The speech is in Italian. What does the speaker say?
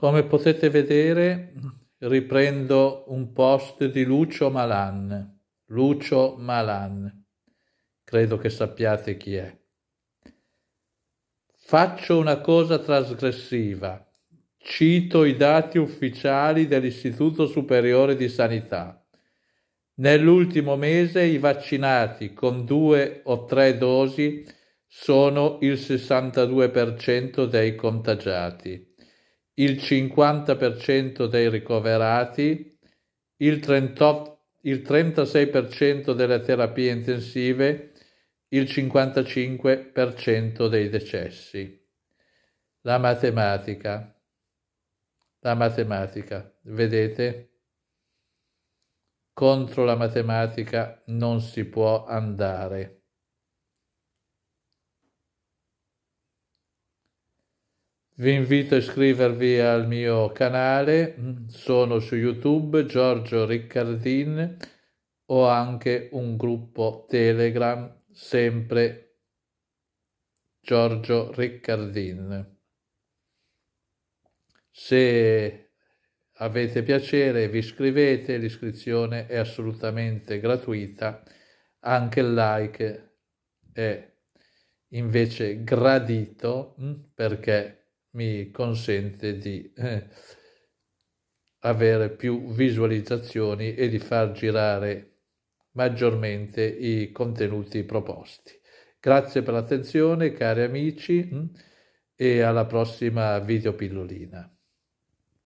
Come potete vedere, riprendo un post di Lucio Malan. Lucio Malan. Credo che sappiate chi è. Faccio una cosa trasgressiva. Cito i dati ufficiali dell'Istituto Superiore di Sanità. Nell'ultimo mese i vaccinati con due o tre dosi sono il 62% dei contagiati il 50% dei ricoverati, il, 38, il 36% delle terapie intensive, il 55% dei decessi. La matematica. La matematica, vedete? Contro la matematica non si può andare. Vi invito a iscrivervi al mio canale, sono su YouTube Giorgio Riccardin, ho anche un gruppo Telegram, sempre Giorgio Riccardin. Se avete piacere vi iscrivete, l'iscrizione è assolutamente gratuita, anche il like è invece gradito mm, perché mi consente di eh, avere più visualizzazioni e di far girare maggiormente i contenuti proposti. Grazie per l'attenzione cari amici mm, e alla prossima videopillolina.